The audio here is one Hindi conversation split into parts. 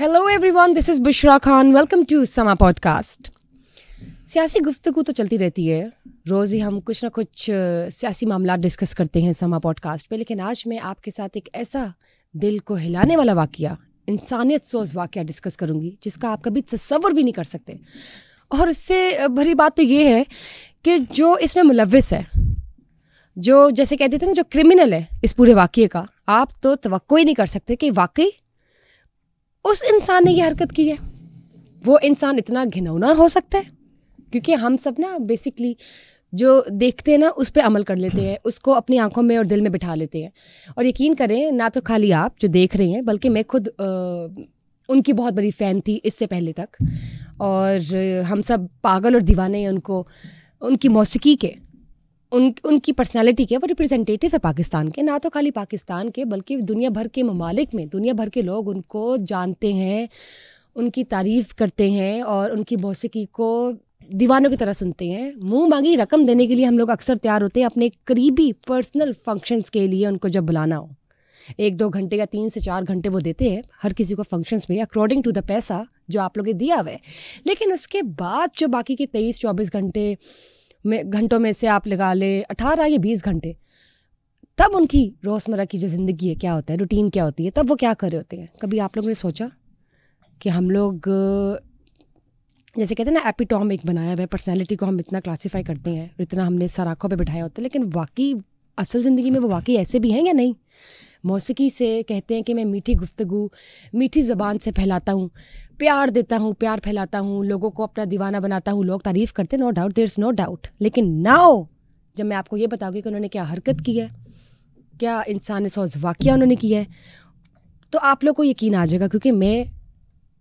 Hello everyone this is Bushra Khan welcome to Samaa podcast सियासी गुफ्तु तो चलती रहती है रोज़ ही हम कुछ ना कुछ सियासी मामला डिस्कस करते हैं समा पॉडकास्ट पे लेकिन आज मैं आपके साथ एक ऐसा दिल को हिलाने वाला वाक़ इंसानियत सोज वाक्य डिस्कस करूँगी जिसका आप कभी तस्वर भी नहीं कर सकते और उससे भरी बात तो ये है कि जो इसमें मुलविस है जो जैसे कहते थे ना जो क्रिमिनल है इस पूरे वाक़े का आप तो तो ही नहीं कर सकते कि वाकई उस इंसान ने ये हरकत की है वो इंसान इतना घिनौना हो सकता है क्योंकि हम सब ना बेसिकली जो देखते हैं ना उस पर अमल कर लेते हैं उसको अपनी आंखों में और दिल में बिठा लेते हैं और यकीन करें ना तो खाली आप जो देख रही हैं बल्कि मैं खुद आ, उनकी बहुत बड़ी फ़ैन थी इससे पहले तक और हम सब पागल और दीवाने उनको उनकी मौसीकी के उन उनकी पर्सनालिटी के वो रिप्रेजेंटेटिव है पाकिस्तान के ना तो खाली पाकिस्तान के बल्कि दुनिया भर के ममालिक में दुनिया भर के लोग उनको जानते हैं उनकी तारीफ़ करते हैं और उनकी मौसीकी को दीवानों की तरह सुनते हैं मुंह मांगी रकम देने के लिए हम लोग अक्सर तैयार होते हैं अपने करीबी पर्सनल फंक्शंस के लिए उनको जब बुलाना हो एक दो घंटे या तीन से चार घंटे वो देते हैं हर किसी को फंक्शंस में अकॉर्डिंग टू द पैसा जो आप लोगों ने दिया हुआ है लेकिन उसके बाद जो बाकी के तेईस चौबीस घंटे में घंटों में से आप लगा ले अठारह या बीस घंटे तब उनकी रोज़मर्रा की जो ज़िंदगी है क्या होता है रूटीन क्या होती है तब वो क्या कर रहे होते हैं कभी आप लोगों ने सोचा कि हम लोग जैसे कहते हैं ना एपिटॉम एक बनाया हुआ है पर्सनैलिटी को हम इतना क्लासीफाई करते हैं इतना हमने सराखों पर बिठाया होता है लेकिन वाकई असल ज़िंदगी में वो वाकई ऐसे भी हैं या नहीं मौसीकी से कहते हैं कि मैं मीठी गुफ्तगु मीठी ज़बान से फैलाता हूँ प्यार देता हूँ प्यार फैलाता हूँ लोगों को अपना दीवाना बनाता हूँ लोग तारीफ़ करते हैं no doubt there is no doubt लेकिन नाओ जब मैं आपको ये बताऊँगी कि उन्होंने क्या हरकत की है क्या इंसान सोज़ वाक़ उन्होंने किया है तो आप लोग को यकीन आ जाएगा क्योंकि मैं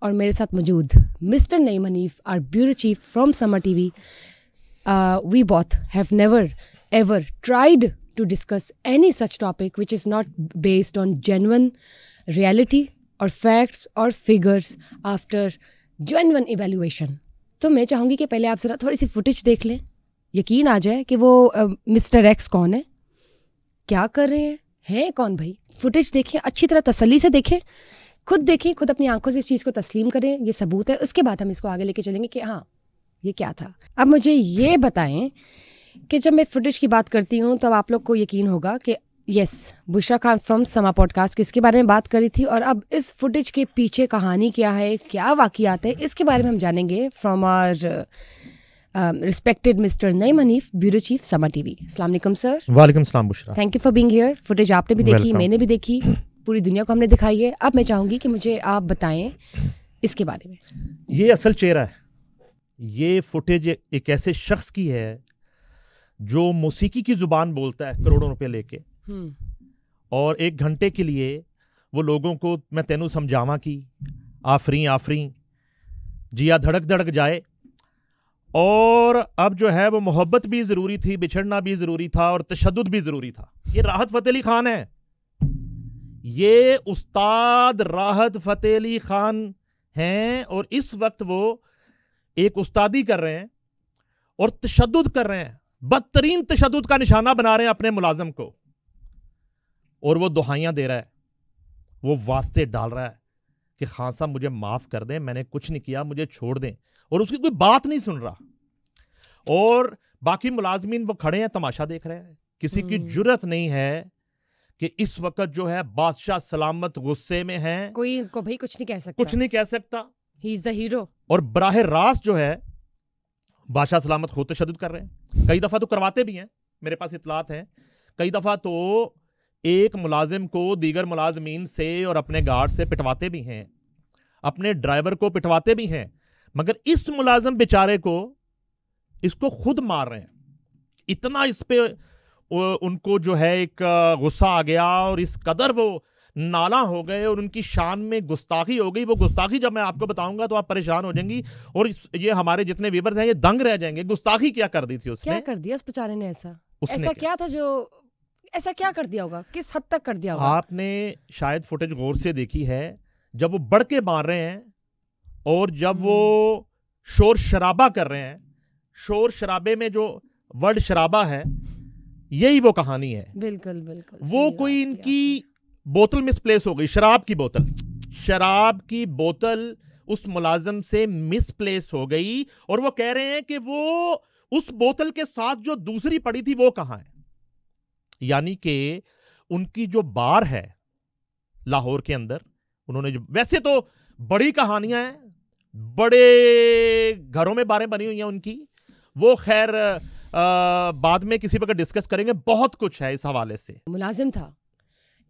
और मेरे साथ मौजूद mister Naeem Hanif our bureau chief from Samaa T V we both have never ever tried to discuss any such topic which is not based on genuine reality or facts or figures after genuine evaluation. तो मैं चाहूँगी कि पहले आप ज़रा थोड़ी सी फुटेज देख लें यकीन आ जाए कि वो मिस्टर uh, एक्स कौन है क्या कर रहे हैं हैं कौन भाई फुटेज देखें अच्छी तरह तसली से देखें खुद देखें खुद अपनी आंखों से इस चीज़ को तस्लीम करें ये सबूत है उसके बाद हम इसको आगे लेके चलेंगे कि हाँ ये क्या था अब मुझे ये बताएं कि जब मैं फुटेज की बात करती हूँ तब आप लोग को यकीन होगा कि yes Bushra Khan from Samaa podcast किसके बारे में बात करी थी और अब इस फुटेज के पीछे कहानी क्या है क्या वाकियात है इसके बारे में हम जानेंगे from our respected mister Naeem Hanif bureau chief Samaa TV अस्सलाम सर वालेकुम सलाम Bushra thank you for being here footage आपने भी देखी Welcome. मैंने भी देखी पूरी दुनिया को हमने दिखाई है अब मैं चाहूँगी कि मुझे आप बताएं इसके बारे में ये असल चेहरा है ये फुटेज एक ऐसे शख्स की है जो मौसीकी की जुबान बोलता है करोड़ों रुपए लेके हम्म। और एक घंटे के लिए वो लोगों को मैं तेनू समझावा कि आफरी आफरी जिया धड़क धड़क जाए और अब जो है वो मोहब्बत भी ज़रूरी थी बिछड़ना भी ज़रूरी था और तशद भी ज़रूरी था ये राहत फ़तेह अली ख़ान है ये उस्ताद राहत फ़तेह अली ख़ान हैं और इस वक्त वो एक उस्तादी कर रहे हैं और तशद कर रहे हैं बदतरीन तशद का निशाना बना रहे हैं अपने मुलाजम को और वो दुहाइयाँ दे रहा है वो वास्ते डाल रहा है कि खान साहब मुझे माफ़ कर दें मैंने कुछ नहीं किया मुझे छोड़ दें और उसकी कोई बात नहीं सुन रहा और बाकी मुलाजमीन वो खड़े हैं तमाशा देख रहे हैं किसी की हम्म। जरूरत नहीं है कि इस वक्त जो है बादशाह सलामत गुस्से में है कोई इनको भाई कुछ नहीं कह सकता कुछ नहीं कह सकता ही इज द हीरो और बराह रास्त जो है बादशाह सलामत खुद तशद कर रहे हैं कई दफ़ा तो करवाते भी हैं मेरे पास इतलात हैं कई दफ़ा तो एक मुलाजिम को दीगर मुलाजमीन से और अपने गार्ड से पिटवाते भी हैं अपने ड्राइवर को पिटवाते भी हैं मगर इस मुलाजम बेचारे को इसको खुद मार रहे हैं इतना इस पर उनको जो है एक गुस्सा आ गया और इस कदर वो नाला हो गए और उनकी शान में गुस्ताखी हो गई वो गुस्ताखी जब मैं आपको बताऊंगा तो आप परेशान हो जाएंगी और ये हमारे जितने व्यूवर्स हैं ये दंग रह जाएंगे गुस्ताखी क्या कर दी थी उसने क्या कर दिया उस बेचारे ने ऐसा ऐसा क्या था जो ऐसा क्या कर दिया होगा किस हद तक कर दिया होगा आपने शायद फुटेज गौर से देखी है जब वो बढ़ के मार रहे हैं और जब वो हम्म। शोर शराबा कर रहे हैं शोर शराबे में जो वर्ड शराबा है यही वो कहानी है बिल्कुल बिल्कुल वो कोई इनकी बोतल मिसप्लेस हो गई शराब की बोतल शराब की बोतल उस मुलाजम से मिसप्लेस हो गई और वो कह रहे हैं कि वो उस बोतल के साथ जो दूसरी पड़ी थी वो कहां है यानी कि उनकी जो बार है लाहौर के अंदर उन्होंने जो वैसे तो बड़ी कहानियां हैं बड़े घरों में बारें बनी हुई हैं उनकी वो खैर बाद में किसी वक्त डिस्कस करेंगे बहुत कुछ है इस हवाले से मुलाजिम था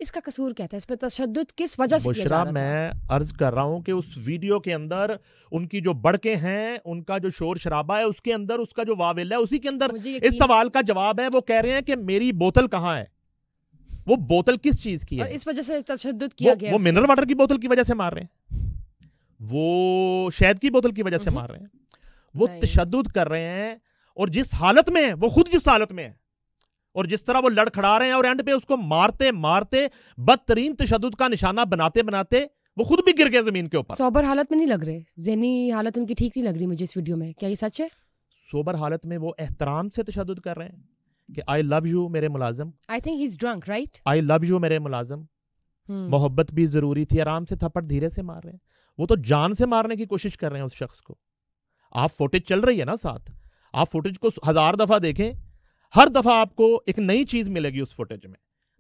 इसका कसूर क्या था इस पर तशद किस वजह से किया मैं अर्ज कर रहा हूँ कि उस वीडियो के अंदर उनकी जो बड़के हैं उनका जो शोर शराबा है उसके अंदर उसका जो वावेल है उसी के अंदर इस सवाल का जवाब है वो कह रहे हैं कि मेरी बोतल कहाँ है वो बोतल किस चीज की है इस वजह से तशद किया गया वो मिनरल वाटर की बोतल की वजह से मार रहे हैं वो शहद की बोतल की वजह से हम्म। मार रहे हैं वो तशद कर रहे हैं और जिस हालत में है वो खुद जिस हालत में है और जिस तरह वो लड़खड़ा रहे हैं और एंड पे उसको मारते मारते बदतरीन तशद का निशाना बनाते बनाते वो खुद भी गिर गए जमीन के ऊपर सोबर हालत में नहीं लग रहे जहनी हालत उनकी ठीक नहीं लग रही मुझे इस वीडियो में क्या ये सच है सोबर हालत में वो एहतराम से तशद कर रहे हैं कि आई लव यू मेरे मुलाजम I think he is drunk right I love you मेरे मुलाजम hmm. मोहब्बत भी जरूरी थी आराम से थप्पड़ धीरे से मार रहे हैं वो तो जान से मारने की कोशिश कर रहे हैं उस शख्स को आप फुटेज चल रही है ना साथ आप फुटेज को हजार दफा देखें हर दफा आपको एक नई चीज मिलेगी उस फुटेज में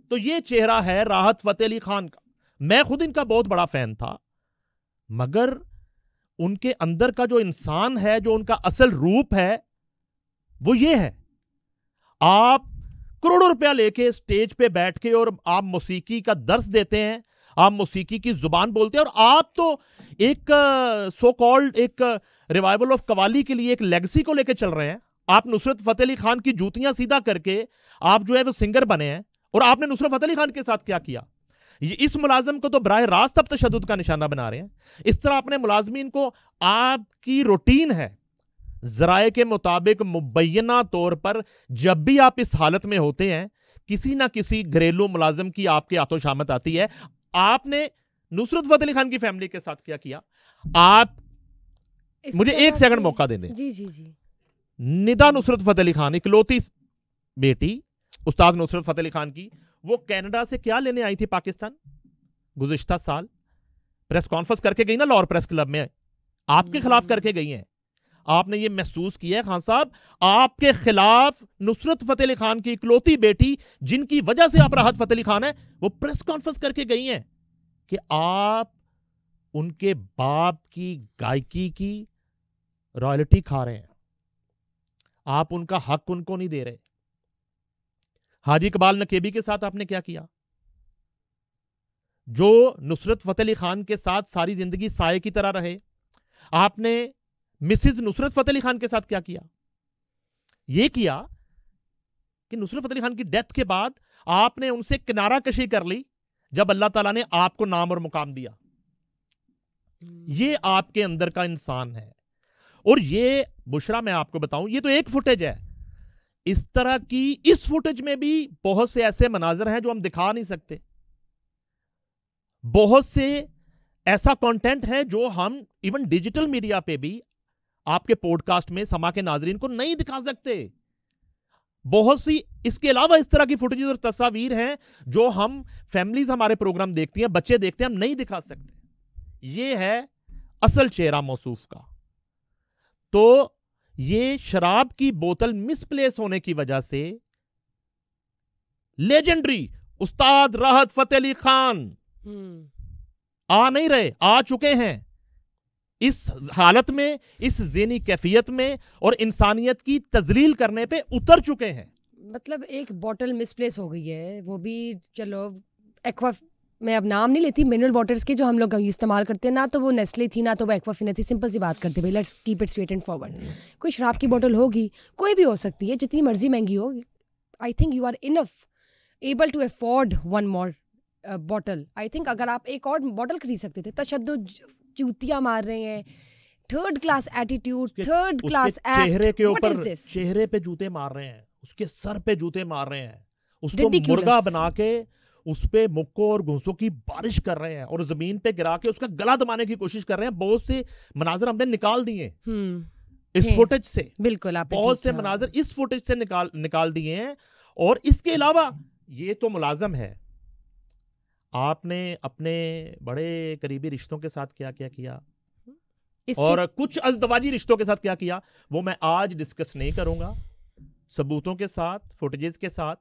तो ये चेहरा है राहत फतेह अली खान का मैं खुद इनका बहुत बड़ा फैन था मगर उनके अंदर का जो इंसान है जो उनका असल रूप है वो ये है आप करोड़ों रुपया लेके स्टेज पे बैठ के और आप मौसीकी का दर्श देते हैं आप मौसीकी की जुबान बोलते हैं और आप तो एक सो कॉल्ड एक रिवाइवल ऑफ कवाली के लिए एक लेगसी को लेकर चल रहे हैं आप नुसरत फतेह अली खान की जूतियां सीधा करके आप जो है वो सिंगर बने हैं और आपने नुसरत फतेह अली खान के साथ क्या किया ये इस मुलाजम को तो बरह रास्त अब तशद का निशाना बना रहे हैं इस तरह अपने मुलाजमीन को आपकी रूटीन है जराए के मुताबिक मुबैना तौर पर जब भी आप इस हालत में होते हैं किसी ना किसी घरेलू मुलाजम की आपके हाथों शामत आती है आपने नुसरत फतेह अली खान की फैमिली के साथ क्या किया आप मुझे एक सेकंड मौका देने जी जी जी निदा नुसरत फतेह अली खान इकलौती बेटी उस्ताद नुसरत फतेह अली खान की वो कैनेडा से क्या लेने आई थी पाकिस्तान गुजशत साल प्रेस कॉन्फ्रेंस करके गई ना लाहौर प्रेस क्लब में आपके खिलाफ हम्म। करके गई हैं आपने ये महसूस किया है खान साहब आपके खिलाफ नुसरत फतेह अली खान की इकलौती बेटी जिनकी वजह से आप राहत फतेह अली खान है वो प्रेस कॉन्फ्रेंस करके गई हैं कि आप उनके बाप की गायकी की रॉयल्टी खा रहे हैं आप उनका हक उनको नहीं दे रहे हाजी इकबाल नकेबी के साथ आपने क्या किया जो नुसरत फतेह अली खान के साथ सारी जिंदगी साय की तरह रहे आपने मिसिज नुसरत फतेह अली खान के साथ क्या किया ये किया कि नुसरत फतेह अली खान की डेथ के बाद आपने उनसे किनारा कशी कर ली जब अल्लाह ताला ने आपको नाम और मुकाम दिया ये आपके अंदर का इंसान है और ये बुशरा मैं आपको बताऊं ये तो एक फुटेज है इस तरह की इस फुटेज में भी बहुत से ऐसे मनाजर हैं जो हम दिखा नहीं सकते बहुत से ऐसा कंटेंट है जो हम इवन डिजिटल मीडिया पे भी आपके पॉडकास्ट में समा के नाजरीन को नहीं दिखा सकते बहुत सी इसके अलावा इस तरह की फुटेज और तस्वीर हैं जो हम फैमिलीज हमारे प्रोग्राम देखती हैं बच्चे देखते हैं हम नहीं दिखा सकते ये है असल चेहरा मौसूफ का तो ये शराब की बोतल मिसप्लेस होने की वजह से लेजेंडरी उस्ताद राहत फतेह अली खान हम्म। आ नहीं रहे आ चुके हैं इस हालत में इस जेनी कैफियत में और इंसानियत की तजलील करने पे उतर चुके हैं मतलब एक बोतल मिसप्लेस हो गई है वो भी चलो एक्वा मैं अब नाम नहीं लेती मिनरल वाटर्स के जो हम लोग इस्तेमाल करते हैं ना तो वो नेस्ले थी ना तो वो एक्वाफिना थी सिंपल सी बात करते भाई let's keep it straight and forward कोई शराब की बोतल होगी कोई भी हो सकती है जितनी मर्जी महंगी हो I think you are enough able to afford one more bottle I think अगर आप एक और बॉटल खरीद सकते थे तशद जूतियाँ मार रहे हैं third class attitude third class चेहरे के ऊपर चेहरे पे जूते मार रहे हैं उसके सर पे जूते मार रहे हैं उसको मुर्गा बना के उस पर मुक्को और घूसों की बारिश कर रहे हैं और जमीन पे गिरा के उसका गला दबाने की कोशिश कर रहे हैं बहुत से मनाजर हमने निकाल दिए हम्म। इस फुटेज से बिल्कुल आप बहुत से मनाजर इस फुटेज से निकाल निकाल दिए हैं और इसके अलावा ये तो मुलाजम है आपने अपने बड़े करीबी रिश्तों के साथ क्या क्या किया और कुछ अजदवाजी रिश्तों के साथ क्या किया वो मैं आज डिस्कस नहीं करूंगा सबूतों के साथ फुटेजेस के साथ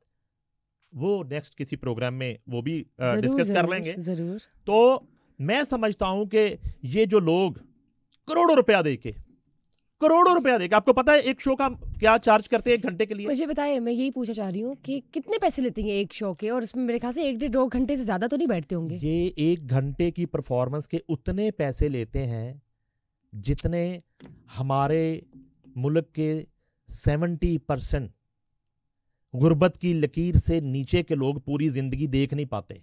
वो नेक्स्ट किसी प्रोग्राम में वो भी डिस्कस कर लेंगे जरूर तो मैं समझता हूं कि ये जो लोग करोड़ों रुपया दे के करोड़ों रुपया देगा आपको पता है एक शो का क्या चार्ज करते हैं एक घंटे के लिए मुझे बताएं मैं यही पूछना चाह रही हूँ कि कितने पैसे लेती हैं एक शो के और उसमें मेरे ख्याल से एक डेढ़ दो घंटे से ज्यादा तो नहीं बैठते होंगे ये एक घंटे की परफॉर्मेंस के उतने पैसे लेते हैं जितने हमारे मुल्क के सेवेंटी परसेंट गुर्बत की लकीर से नीचे के लोग पूरी जिंदगी देख नहीं पाते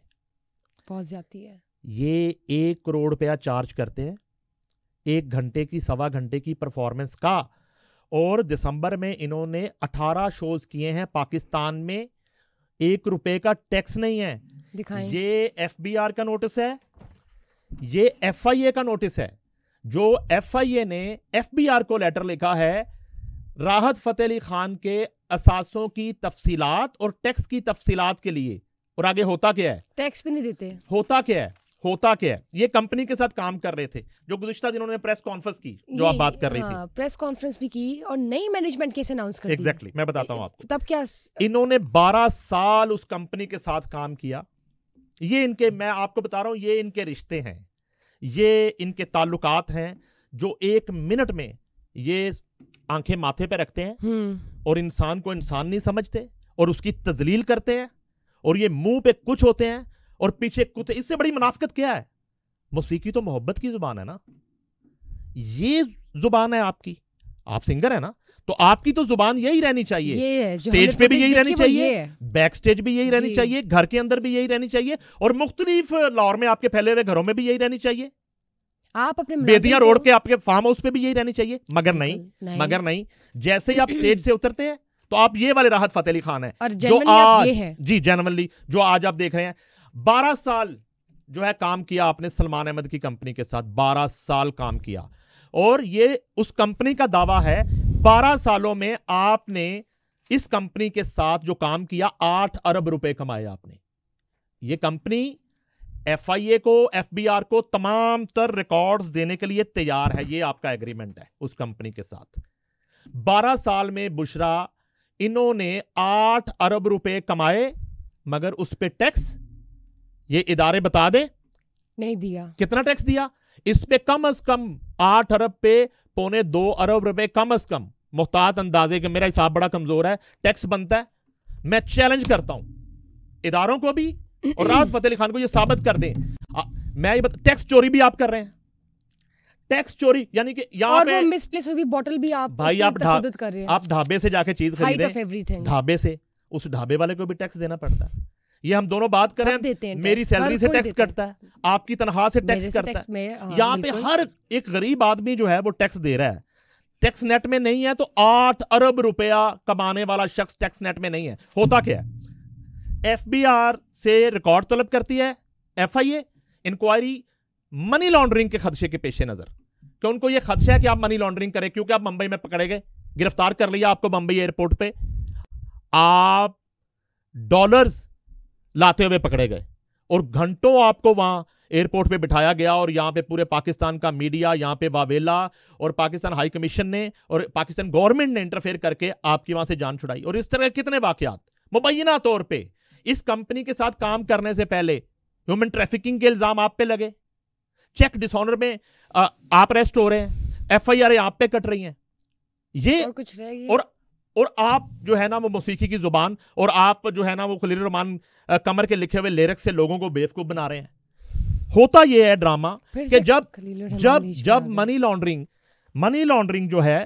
पहुंच जाती है ये एक करोड़ रुपया चार्ज करते हैं एक घंटे की सवा घंटे की परफॉर्मेंस का और दिसंबर में इन्होंने 18 शोज किए हैं पाकिस्तान में एक रुपए का टैक्स नहीं है ये एफ का नोटिस है ये एफ का नोटिस है जो एफ ने एफ को लेटर लिखा है राहत फ़तेह अली ख़ान के असासों की तफसीलात और टैक्स की तफसीलात के लिए और आगे होता क्या है टैक्स भी नहीं देते होता क्या है होता क्या है ये कंपनी के साथ काम कर रहे थे जो गुजशत दिनों ने प्रेस कॉन्फ्रेंस की जो आप बात कर रही हाँ, थी प्रेस कॉन्फ्रेंस भी की और नई मैनेजमेंट कैसे अनाउंस कर exactly, मैं बताता हूँ आपको तब क्या स... इन्होंने 12 साल उस कंपनी के साथ काम किया ये इनके मैं आपको बता रहा हूं ये इनके रिश्ते हैं ये इनके ताल्लुकात हैं जो एक मिनट में ये आंखें माथे पे रखते हैं हम्म। और इंसान को इंसान नहीं समझते और उसकी तजलील करते हैं और ये मुंह पे कुछ होते हैं और पीछे कुछ इससे बड़ी मुनाफ्त क्या है मौसीकी तो मोहब्बत की जुबान है ना ये जुबान है आपकी आप सिंगर है ना तो आपकी तो जुबान यही रहनी चाहिए ये है, स्टेज पे भी यही रहनी चाहिए बैक स्टेज भी यही रहनी चाहिए घर के अंदर भी यही रहनी चाहिए और मुख्तलिफ लाहौर में आपके फैले हुए घरों में भी यही रहनी चाहिए आप अपने बेदिया रोड के आपके फार्म हाउस पे भी यही रहनी चाहिए मगर नहीं, नहीं। मगर नहीं जैसे ही आप स्टेज से उतरते हैं तो आप ये वाले राहत फतेह अली खान है और जो आज है। जी जनरली जो आज आप देख रहे हैं बारह साल जो है काम किया आपने सलमान अहमद की कंपनी के साथ बारह साल काम किया और ये उस कंपनी का दावा है बारह सालों में आपने इस कंपनी के साथ जो काम किया आठ अरब रुपए कमाए आपने ये कंपनी एफआईए को एफबीआर को तमाम तर रिकॉर्ड्स देने के लिए तैयार है ये आपका एग्रीमेंट है उस कंपनी के साथ 12 साल में बुशरा इन्होंने 8 अरब रुपए कमाए मगर उस पर टैक्स ये इदारे बता दें नहीं दिया कितना टैक्स दिया इस पे कम अज कम आठ अरब पे पौने दो अरब रुपए कम अज कम मुहतात अंदाजे के मेरा हिसाब बड़ा कमजोर है टैक्स बनता है मैं चैलेंज करता हूं इदारों को भी और राज फतेह अली खान को ये साबित कर दें मैं ये बता टैक्स चोरी भी आप कर रहे हैं टैक्स चोरी यानी कि यहाँ पे मिसप्लेस हुई बोतल भी आप भाई आप कर आप ढाबे से जाके चीज खरीदें ढाबे से उस ढाबे वाले को भी टैक्स देना पड़ता है ये हम दोनों बात कर रहे हैं मेरी सैलरी से टैक्स कटता है आपकी तनख्वाह से टैक्स करता है हाँ, यहाँ पे हर एक गरीब आदमी जो है वो टैक्स दे रहा है टैक्स नेट में नहीं है तो आठ अरब रुपया कमाने वाला शख्स टैक्स नेट में नहीं है होता क्या है एफबीआर से रिकॉर्ड तलब करती है एफआईए इंक्वायरी मनी लॉन्ड्रिंग के खदशे के पेशे नज़र कि उनको यह खदशा है कि आप मनी लॉन्ड्रिंग करें क्योंकि आप मुंबई में पकड़े गए गिरफ्तार कर लिया आपको मुंबई एयरपोर्ट पे आप डॉलर्स लाते हुए पकड़े गए और घंटों आपको वहां एयरपोर्ट पे बिठाया गया और यहां पे पूरे पाकिस्तान का मीडिया यहां पे वावेला और पाकिस्तान हाई कमीशन ने और पाकिस्तान गवर्नमेंट ने इंटरफेयर करके आपकी वहां से जान छुड़ाई और इस तरह कितने वाकयात मुबैना तौर पर इस कंपनी के साथ काम करने से पहले ह्यूमन ट्रैफिकिंग के इल्जाम आप पे लगे चेक डिसऑनर में आ, आप रेस्ट हो रहे हैं एफ आई आर आप पे कट रही है ये और कुछ रहेगी और और आप जो है ना वो मौसीकी की जुबान और आप जो है ना वो खलील रहमान कमर के लिखे हुए लेरक से लोगों को बेवकूफ बना रहे हैं होता ये है ड्रामा कि जब जब जब मनी लॉन्ड्रिंग मनी लॉन्ड्रिंग जो है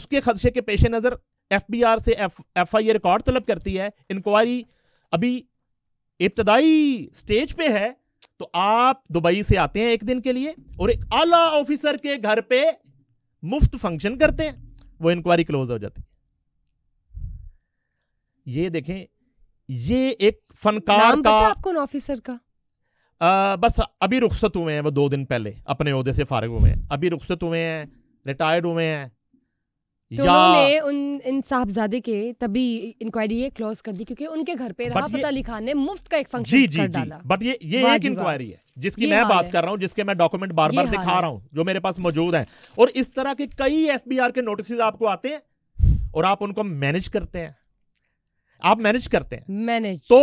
उसके खदशे के पेशे नज़र एफ बी आर से F F I A record तलब करती है इंक्वायरी अभी इब्तदाई स्टेज पे है तो आप दुबई से आते हैं एक दिन के लिए और एक आला ऑफिसर के घर पे मुफ्त फंक्शन करते हैं वो इंक्वायरी क्लोज हो जाती है ये देखें ये एक फनकार का आपको ऑफिसर का आ, बस अभी रुख्सत हुए हैं वो दो दिन पहले अपने से फारग हुए हैं अभी रुख्सत हुए हैं रिटायर्ड हुए हैं दोनों तो उन इन साहबजादे के तभी इंक्वायरी ये क्लोज कर दी क्योंकि उनके घर पे राहत अली खान ने मुफ्त का एक फंक्शन जी, जी, कर डाला बट ये ये एक इंक्वायरी है जिसकी मैं बात कर रहा हूँ जिसके मैं डॉक्यूमेंट बार बार दिखा रहा हूँ जो मेरे पास मौजूद है और इस तरह के कई एफ के नोटिस आपको आते हैं और आप उनको मैनेज करते हैं आप मैनेज करते हैं मैनेज तो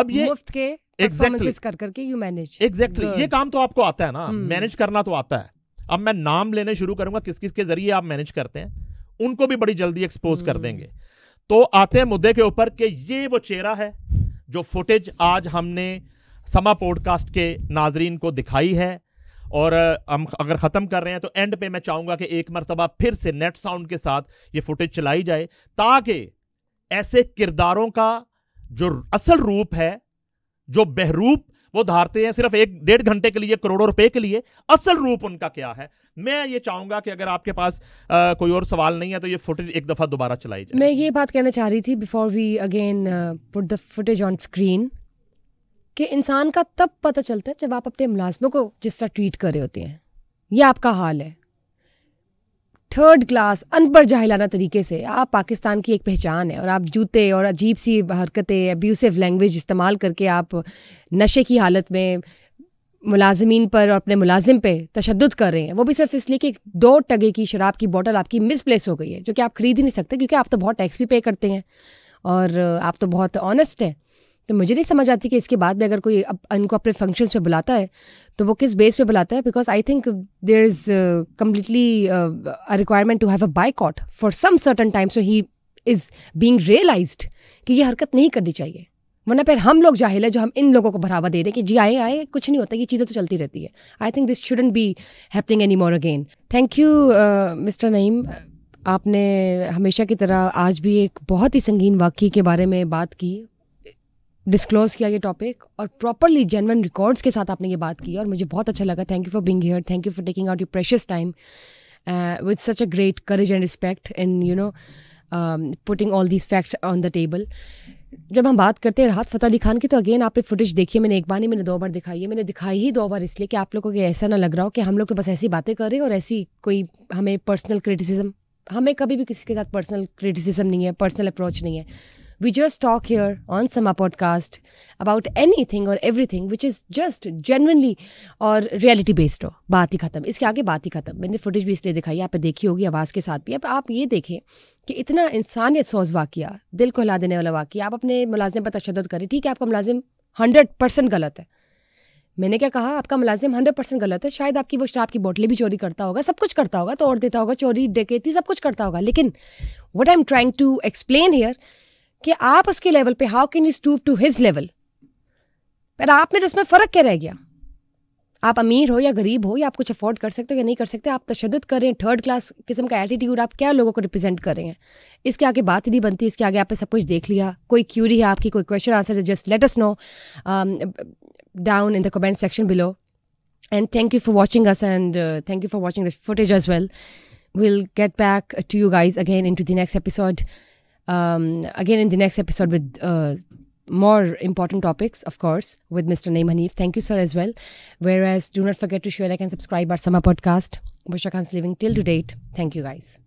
अब ये मुफ्त के एग्जैक्टली कर करके यू मैनेज एग्जैक्टली ये काम तो आपको आता है ना मैनेज hmm। करना तो आता है अब मैं नाम लेने शुरू करूंगा किस किस के जरिए आप मैनेज करते हैं उनको भी बड़ी जल्दी एक्सपोज कर हम्म। देंगे तो आते हैं मुद्दे के ऊपर कि ये वो चेहरा है जो फुटेज आज हमने समा पॉडकास्ट के नाजरीन को दिखाई है और हम अगर ख़त्म कर रहे हैं तो एंड पे मैं चाहूँगा कि एक मरतबा फिर से नेट साउंड के साथ ये फुटेज चलाई जाए ताकि ऐसे किरदारों का जो असल रूप है जो बहरूप वो धारते हैं सिर्फ एक डेढ़ घंटे के लिए करोड़ों रुपए के लिए असल रूप उनका क्या है मैं ये चाहूंगा कि अगर आपके पास आ, कोई और सवाल नहीं है तो ये फुटेज एक दफा दोबारा चलाई जाए मैं ये बात कहना चाह रही थी before we again put the footage on screen कि इंसान का तब पता चलता है जब आप अपने मुलाजमों को जिस तरह ट्रीट कर रहे होते हैं यह आपका हाल है थर्ड क्लास अनपढ़ जाहिलाना तरीके से आप पाकिस्तान की एक पहचान है और आप जूते और अजीब सी हरकतें अब्यूसिव लैंग्वेज इस्तेमाल करके आप नशे की हालत में मुलाजमीन पर और अपने मुलाजिम पे तशद कर रहे हैं वो भी सिर्फ इसलिए कि एक दो टगे की शराब की बोतल आपकी मिसप्लेस हो गई है जो कि आप खरीद ही नहीं सकते क्योंकि आप तो बहुत टैक्स भी पे करते हैं और आप तो बहुत ऑनेस्ट हैं तो मुझे नहीं समझ आती कि इसके बाद भी अगर कोई अप, इनको अपने फंक्शन पे बुलाता है तो वो किस बेस पे बुलाता है because I think there is completely requirement to have a blackout for some certain time so he is being realize कि ये हरकत नहीं करनी चाहिए वरना फिर हम लोग जाहिल है जो हम इन लोगों को बढ़ावा दे रहे हैं कि जी आए आए कुछ नहीं होता ये चीज़ें तो चलती रहती है I think this shouldn't be happening any more again thank you mister Naeem आपने हमेशा की तरह आज भी एक बहुत ही संगीन वाक्य के बारे में बात की डिस्क्लोज़ किया ये टॉपिक और प्रॉपरली जेनवन रिकॉर्ड्स के साथ आपने ये बात की और मुझे बहुत अच्छा लगा thank you for being here thank you for taking out you precious time with such a great courage and respect and you know putting all these facts on the table जब हम बात करते हैं राहत फतेह अली खान की तो अगेन आपने फुटेज देखी है मैंने एक बार नहीं मैंने दो बार दिखाई है मैंने दिखाई ही दो बार इसलिए कि आप लोगों को ऐसा ना लग रहा हो कि हम लोग तो बस ऐसी बातें कर रहे हैं और ऐसी कोई हमें पर्सनल क्रिटिसिज्म हमें कभी भी किसी के साथ पर्सनल क्रिटिसिज्म नहीं है पर्सनल अप्रोच नहीं है We just talk here on Sama Podcast about anything or everything which is just genuinely और reality based हो बात ही ख़त्म इसके आगे बात ही ख़त्म मैंने फुटेज भी इसलिए दिखाई आप देखी होगी आवाज़ के साथ भी अब आप ये देखें कि इतना इंसानियत सोज वाक़िया दिल को हिला देने वाला वाक़िया आप अपने मुलाजिम पर तशद करें ठीक है आपका मुलाजिम हंड्रेड परसेंट गलत है मैंने क्या कहा आपका मुलाजिम हंड्रेड परसेंट गलत है शायद आपकी वो शराब की बोतलें भी चोरी करता होगा सब कुछ करता होगा तोड़ देता होगा चोरी डकैती सब कुछ करता होगा लेकिन what I am trying to explain here कि आप उसके लेवल पे how can you stoop to his level पर आप में तो उसमें फ़र्क क्या रह गया आप अमीर हो या गरीब हो या आप कुछ अफोर्ड कर सकते हो या नहीं कर सकते आप तशद कर रहे हैं थर्ड क्लास किस्म का एटीट्यूड आप क्या लोगों को रिप्रेजेंट कर रहे हैं इसके आगे बात ही नहीं बनती इसके आगे आपने सब कुछ देख लिया कोई क्यूरी है आपकी कोई क्वेश्चन आंसर है just let us know down in the comment section below and thank you for watching us and thank you for watching the footage as well will get back to you guys again in to the next episode um, again in the next episode with uh, more important topics, of course, with Mr. Naim Hanif. Thank you, sir, as well. Whereas, do not forget to share, like, and subscribe our summer podcast, Bushra Khan's Living, till to date. Thank you, guys.